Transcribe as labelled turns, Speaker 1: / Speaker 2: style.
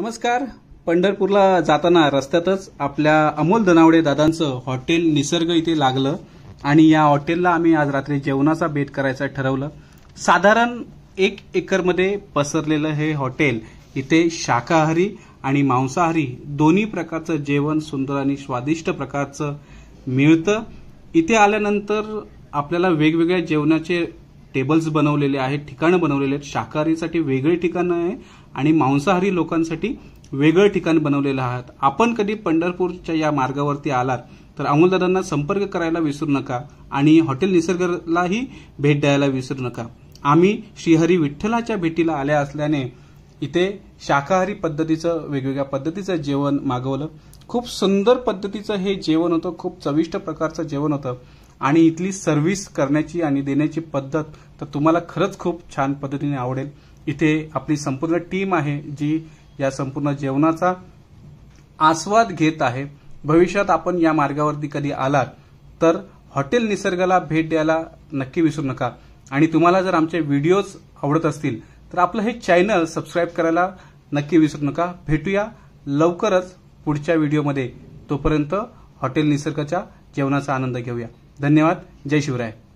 Speaker 1: नमस्कार पंढरपूरला जाताना रस्त्यातच आपल्या अमोल दनावडे दादांचं हॉटेल निसर्ग इथे लागलं आणि या हॉटेलला आम्ही आज रात्री जेवणाचा भेट करायचा ठरवलं साधारण एक एकरमध्ये पसरलेलं हे हॉटेल इथे शाकाहारी आणि मांसाहारी दोन्ही प्रकारचं जेवण सुंदर आणि स्वादिष्ट प्रकारचं मिळतं इथे आल्यानंतर आपल्याला वेगवेगळ्या जेवणाचे टेबल्स बनवलेले आहेत ठिकाणं बनवलेले आहेत शाकाहारीसाठी वेगळे ठिकाणं आहे आणि मांसाहारी लोकांसाठी वेगळं ठिकाण बनवलेलं आहात आपण कधी पंढरपूरच्या या मार्गावरती आलात तर अमोलदादांना संपर्क करायला विसरू नका आणि हॉटेल निसर्गालाही भेट द्यायला विसरू नका आम्ही श्रीहरी विठ्ठलाच्या भेटीला आल्या असल्याने इथे शाकाहारी पद्धतीचं वेगवेगळ्या पद्धतीचं जेवण मागवलं खूप सुंदर पद्धतीचं हे जेवण होतं खूप चविष्ट प्रकारचं जेवण होतं आणि इथली सर्व्हिस करण्याची आणि देण्याची पद्धत तर तुम्हाला खरंच खूप छान पद्धतीने आवडेल इथे आपली संपूर्ण टीम आहे जी या संपूर्ण जेवणाचा आस्वाद घेत आहे भविष्यात आपण या मार्गावरती कधी आलात तर हॉटेल निसर्गाला भेट द्यायला नक्की विसरू नका आणि तुम्हाला जर आमचे व्हिडिओज आवडत असतील तर आपलं हे चॅनल सबस्क्राईब करायला नक्की विसरू नका भेटूया लवकरच पुढच्या व्हिडिओमध्ये तोपर्यंत हॉटेल निसर्गाच्या जेवणाचा आनंद घेऊया धन्यवाद जय शिवराय